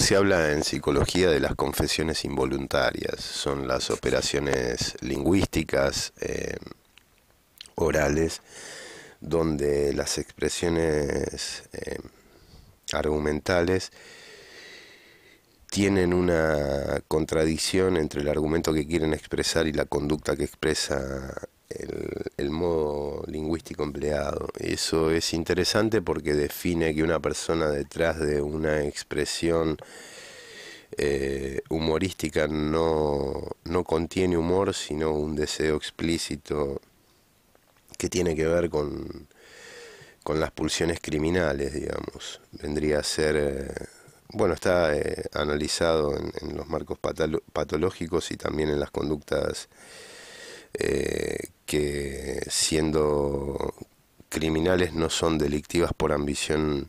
se habla en psicología de las confesiones involuntarias, son las operaciones lingüísticas, eh, orales, donde las expresiones eh, argumentales tienen una contradicción entre el argumento que quieren expresar y la conducta que expresa el el modo lingüístico empleado. Eso es interesante porque define que una persona detrás de una expresión eh, humorística no, contiene humor, sino un deseo explícito que tiene que ver con, con las pulsiones criminales, digamos. Vendría a ser... Eh, bueno, está eh, analizado en, los marcos patológicos y también en las conductas que siendo criminales no son delictivas por ambición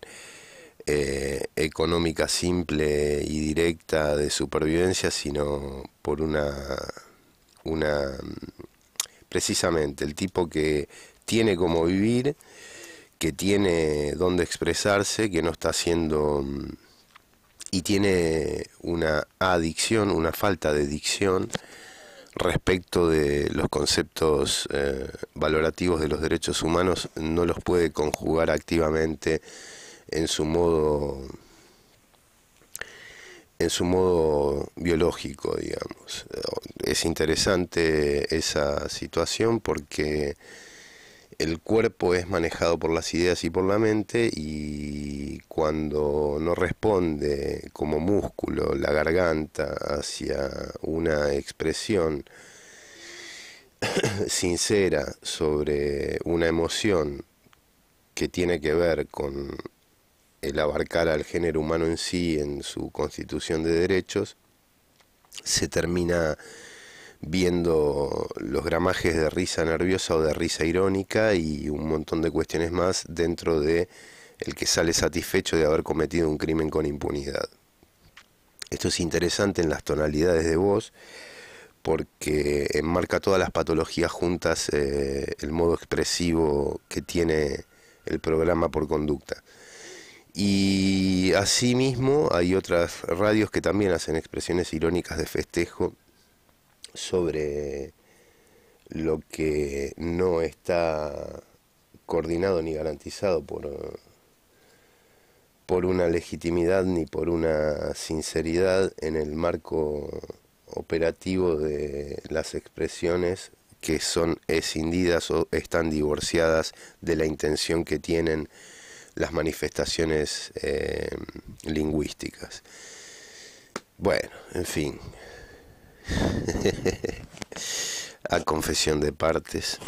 eh, económica simple y directa de supervivencia, sino por una, una, precisamente el tipo que tiene como vivir, que tiene dónde expresarse, que no está haciendo y tiene una adicción, una falta de dicción respecto de los conceptos eh, valorativos de los derechos humanos no los puede conjugar activamente en su modo en su modo biológico, digamos. Es interesante esa situación porque el cuerpo es manejado por las ideas y por la mente y cuando no responde como músculo la garganta hacia una expresión sincera sobre una emoción que tiene que ver con el abarcar al género humano en sí, en su constitución de derechos, se termina viendo los gramajes de risa nerviosa o de risa irónica y un montón de cuestiones más dentro de el que sale satisfecho de haber cometido un crimen con impunidad. Esto es interesante en las tonalidades de voz porque enmarca todas las patologías juntas eh, el modo expresivo que tiene el programa por conducta. Y asimismo hay otras radios que también hacen expresiones irónicas de festejo sobre lo que no está coordinado ni garantizado por, por una legitimidad ni por una sinceridad en el marco operativo de las expresiones que son escindidas o están divorciadas de la intención que tienen las manifestaciones eh, lingüísticas. Bueno, en fin. A confesión de partes.